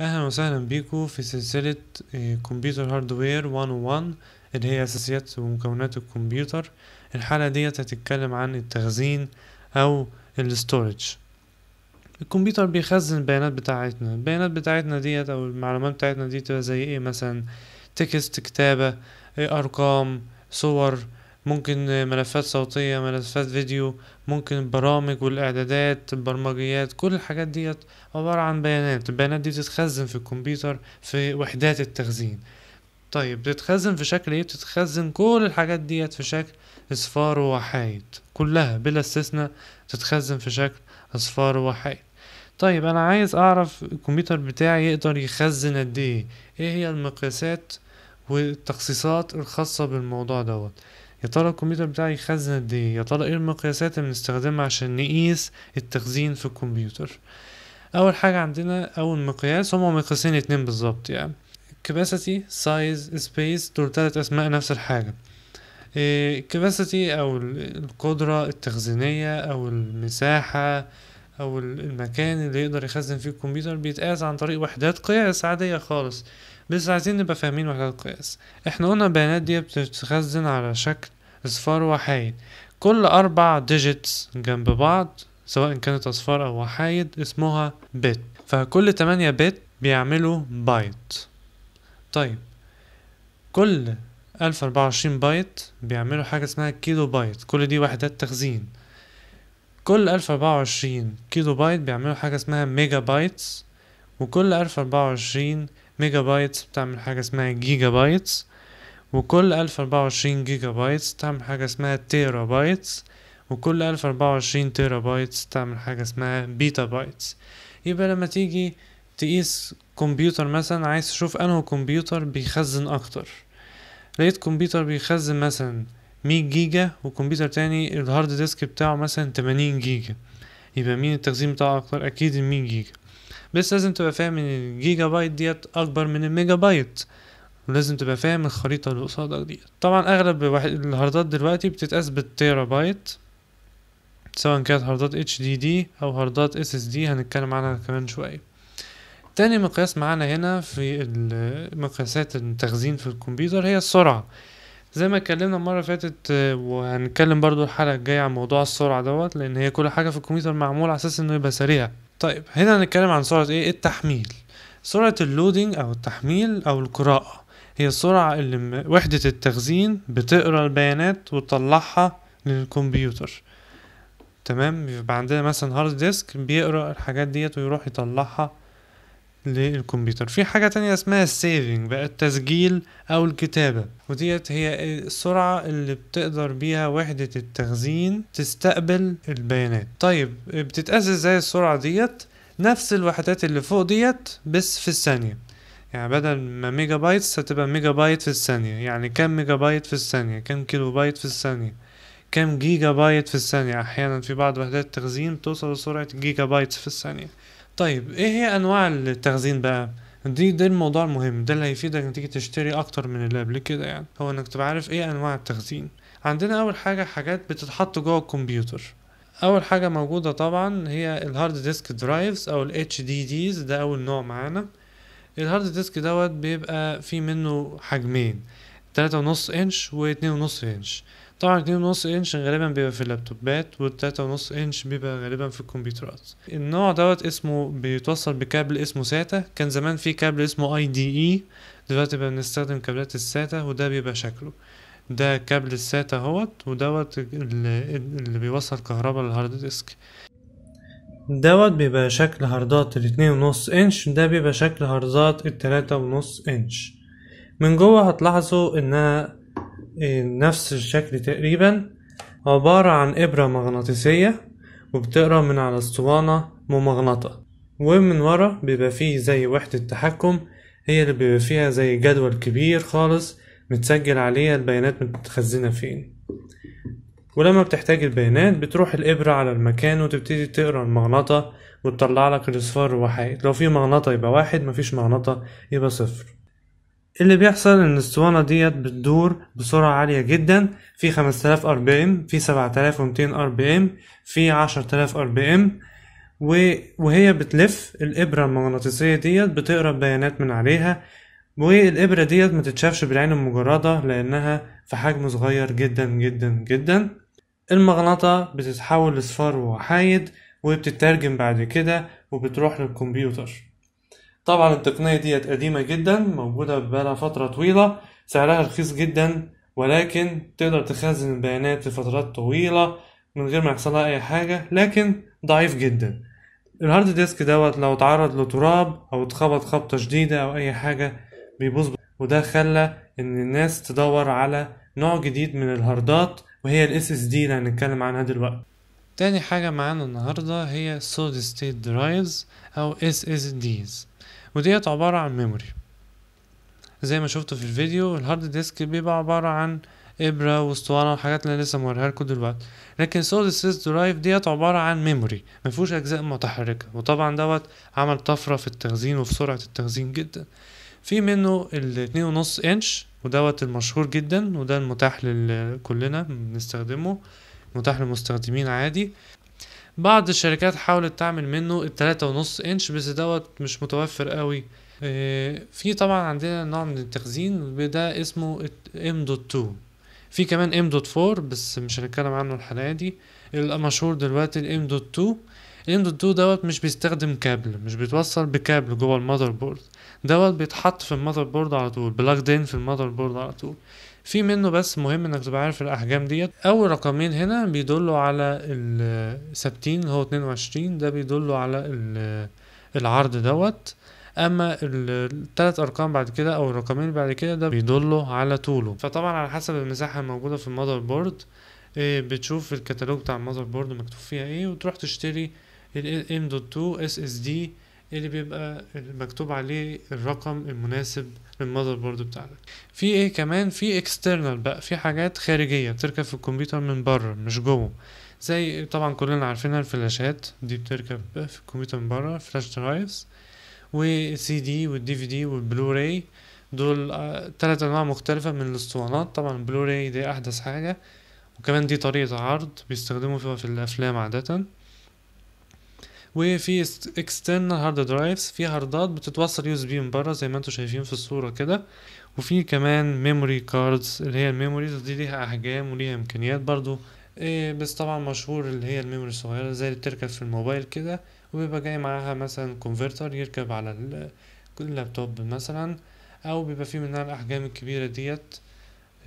اهلا وسهلا بيكم في سلسلة آه، كمبيوتر هاردوير 101 اللي هي اساسيات ومكونات الكمبيوتر الحلقة ديت هتتكلم عن التخزين او الستورج الكمبيوتر بيخزن البيانات بتاعتنا البيانات بتاعتنا ديت او المعلومات بتاعتنا دي تبقى زي ايه مثلا تكست كتابة آه، ارقام صور ممكن ملفات صوتية ملفات فيديو ممكن برامج والإعدادات البرمجيات كل الحاجات ديت عبارة عن بيانات البيانات دي بتتخزن في الكمبيوتر في وحدات التخزين طيب بتتخزن في شكل ايه بتتخزن كل الحاجات ديت في شكل اصفار وحايد كلها بلا استثناء تتخزن في شكل اصفار وحايد طيب انا عايز اعرف الكمبيوتر بتاعي يقدر يخزن قد ايه ايه هي المقياسات والتخصيصات الخاصة بالموضوع دوت يا ترى الكمبيوتر بتاعي يخزن قد ايه يا ترى ايه المقياسات اللي بنستخدمها عشان نقيس التخزين في الكمبيوتر اول حاجه عندنا اول مقياس هما مقياسين اتنين بالظبط يعني كباسيتي سايز سبيس دول تلات اسماء نفس الحاجه الكباسيتي او القدره التخزينيه او المساحه او المكان اللي يقدر يخزن فيه الكمبيوتر بيتقاس عن طريق وحدات قياس عاديه خالص بس عايزين نبقى فاهمين وحدات القياس احنا قلنا البيانات دي بتتخزن على شكل اصفار وحايد كل اربع ديجيتس جنب بعض سواء كانت اصفار او وحايد اسمها بت فكل 8 بت بيعملوا بايت طيب كل 1024 بايت بيعملوا حاجة اسمها كيلو بايت كل دي وحدات تخزين كل 1024 كيلو بايت بيعملوا حاجة اسمها ميجا بايتس وكل 1024 ميجا بايتس بتعمل حاجة اسمها جيجا بايتس وكل 1024 جيجا بايت تعمل حاجة اسمها تيرا بايت وكل 1024 تيرا بايت تعمل حاجة اسمها بيتا بايت يبقى لما تيجي تقيس كمبيوتر مثلا عايز تشوف انه كمبيوتر بيخزن اكتر لقيت كمبيوتر بيخزن مثلا 100 جيجا وكمبيوتر تاني الهارد ديسك بتاعه مثلا 80 جيجا يبقى مين التخزين بتاعه اكتر اكيد ال 100 جيجا بس لازم تبقى فاهم ان الجيجا بايت ديت اكبر من الميجا بايت لازم تبقى فاهم الخريطة اللي قصادك دي طبعا أغلب الهاردات دلوقتي بتتقاس بالتيرا بايت سواء كانت هاردات اتش دي دي أو هاردات اس اس دي هنتكلم عنها كمان شوية تاني مقياس معانا هنا في مقياسات التخزين في الكمبيوتر هي السرعة زي ما اتكلمنا المرة اللي فاتت وهنتكلم برضو الحلقة الجاية عن موضوع السرعة دوت لأن هي كل حاجة في الكمبيوتر معمول على أساس إنه يبقى سريع طيب هنا هنتكلم عن سرعة إيه التحميل سرعة اللودينج أو التحميل أو القراءة هي السرعة اللي وحدة التخزين بتقرا البيانات وتطلعها للكمبيوتر تمام يبقى عندنا مثلا هارد ديسك بيقرا الحاجات ديت ويروح يطلعها للكمبيوتر في حاجة تانية اسمها السيفنج بقى التسجيل أو الكتابة وديت هي السرعة اللي بتقدر بيها وحدة التخزين تستقبل البيانات طيب بتتقاس ازاي السرعة ديت نفس الوحدات اللي فوق ديت بس في الثانية يعني بدل ما ميجا بايتس هتبقى ميجا بايت في الثانية يعني كم ميجا بايت في الثانية كم كيلو بايت في الثانية كم جيجا بايت في الثانية أحيانا في بعض وحدات التخزين توصل لسرعة جيجا بايت في الثانية طيب ايه هي انواع التخزين بقى دي ده الموضوع المهم ده اللي هيفيدك انك تيجي تشتري اكتر من اللي قبل كده يعني هو انك تبقى عارف ايه انواع التخزين عندنا اول حاجه حاجات بتتحط جوه الكمبيوتر اول حاجه موجوده طبعا هي الهارد ديسك درايفز او الاتش دي ديز ده اول نوع معانا الهارد ديسك دوت بيبقى في منه حجمين تلاتة ونص انش واتنين ونص انش طبعا اتنين ونص انش غالبا بيبقى في اللابتوبات والتلاتة ونص انش بيبقى غالبا في الكمبيوترات النوع دوت اسمه بيتوصل بكابل اسمه ساتا كان زمان في كابل اسمه اي دي اي دلوقتي بقى بنستخدم كابلات الساتا وده بيبقى شكله ده كابل الساتا اهوت ودوت اللي بيوصل كهرباء للهارد ديسك دوت بيبقى شكل هاردات الاتنين ونص انش ده بيبقى شكل هاردات التلاتة ونص انش من جوه هتلاحظوا انها نفس الشكل تقريبا عبارة عن ابرة مغناطيسية وبتقرا من على اسطوانة ممغنطة ومن ورا بيبقى فيه زي وحدة تحكم هي اللي بيبقى فيها زي جدول كبير خالص متسجل عليها البيانات متخزنة فين ولما بتحتاج البيانات بتروح الإبرة على المكان وتبتدي تقرا المغنطة وتطلع لك الأصفار الوحيد لو في مغنطة يبقى واحد مفيش مغنطة يبقى صفر اللي بيحصل ان الاسطوانة ديت بتدور بسرعة عالية جدا في 5000 ار بي ام في 7200 ار بي ام في 10000 ار بي ام وهي بتلف الإبرة المغناطيسية ديت بتقرا بيانات من عليها والإبرة ديت ما تتشافش بالعين المجردة لأنها في حجم صغير جدا جدا جدا المغناطة بتتحول لصفار وحايد وبتترجم بعد كده وبتروح للكمبيوتر طبعا التقنية ديت قديمة جدا موجودة بقالها فترة طويلة سعرها رخيص جدا ولكن تقدر تخزن البيانات لفترات طويلة من غير ما يحصلها أي حاجة لكن ضعيف جدا الهارد ديسك دوت لو اتعرض لتراب أو اتخبط خبطة شديدة أو أي حاجة بيبوظ وده خلى إن الناس تدور على نوع جديد من الهاردات وهي الاس اس دي اللي هنتكلم عنها دلوقتي تاني حاجة معانا النهاردة هي Solid State Drives أو SSDs وديت عبارة عن ميموري زي ما شفتوا في الفيديو الهارد ديسك بيبقى عبارة عن إبرة واسطوانة وحاجات اللي لسه موريها لكم دلوقتي لكن Solid State Drive ديت عبارة عن ميموري مفيهوش أجزاء متحركة وطبعا دوت عمل طفرة في التخزين وفي سرعة التخزين جدا في منه ال ونص انش ودوت المشهور جدا وده المتاح لكلنا بنستخدمه متاح للمستخدمين عادي بعض الشركات حاولت تعمل منه التلاتة ونص انش بس دوت مش متوفر قوي آه، في طبعا عندنا نوع من التخزين ده اسمه دوت 2 في كمان دوت 4 بس مش هنتكلم عنه الحلقة دي المشهور دلوقتي الام دوت 2 دوت تو دوت مش بيستخدم كابل مش بيتوصل بكابل جوه المذر بورد دوت بيتحط في المذر بورد على طول بلاك ان في المذر بورد على طول في منه بس مهم انك تبقى عارف الاحجام ديت اول رقمين هنا بيدلوا على اللي هو 22 ده بيدلوا على العرض دوت اما الثلاث ارقام بعد كده او الرقمين اللي بعد كده ده بيدلوا على طوله فطبعا على حسب المساحه الموجوده في المذر بورد إيه، بتشوف الكتالوج بتاع المذر بورد مكتوب فيها ايه وتروح تشتري ال M.2 SSD اللي بيبقى مكتوب عليه الرقم المناسب للمذر بورد بتاعتك في ايه كمان في اكسترنال بقى في حاجات خارجيه بتركب في الكمبيوتر من بره مش جوه زي طبعا كلنا عارفينها الفلاشات دي بتركب في الكمبيوتر من بره فلاش درايفز والسي دي والدي في دي والبلوراي دول آه، تلات انواع مختلفه من الاسطوانات طبعا البلوراي دي احدث حاجه وكمان دي طريقه عرض بيستخدموا فيها في الافلام عاده وفي اكسترنال هارد درايفز في هاردات بتتوصل يو اس بي من بره زي ما انتم شايفين في الصوره كده وفي كمان ميموري كاردز اللي هي الميموريز دي ليها احجام وليها امكانيات برضو إيه بس طبعا مشهور اللي هي الميموري الصغيره زي اللي بتركب في الموبايل كده وبيبقى جاي معاها مثلا كونفرتر يركب على اللابتوب مثلا او بيبقى فيه منها الاحجام الكبيره ديت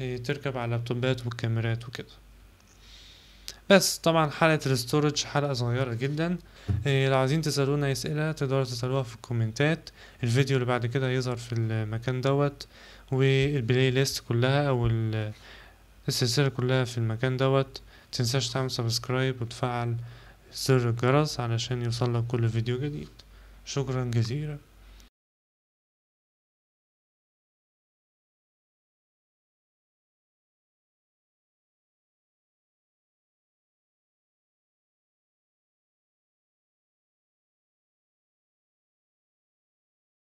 إيه تركب على اللابتوبات والكاميرات وكده بس طبعا حلقة الستورج حلقة صغيرة جدا إيه لو عايزين تسألونا أسئلة تقدروا تسألوها في الكومنتات الفيديو اللي بعد كده هيظهر في المكان دوت والبلاي ليست كلها أو السلسلة كلها في المكان دوت متنساش تعمل سبسكرايب وتفعل زر الجرس علشان يوصلك كل فيديو جديد شكرا جزيلا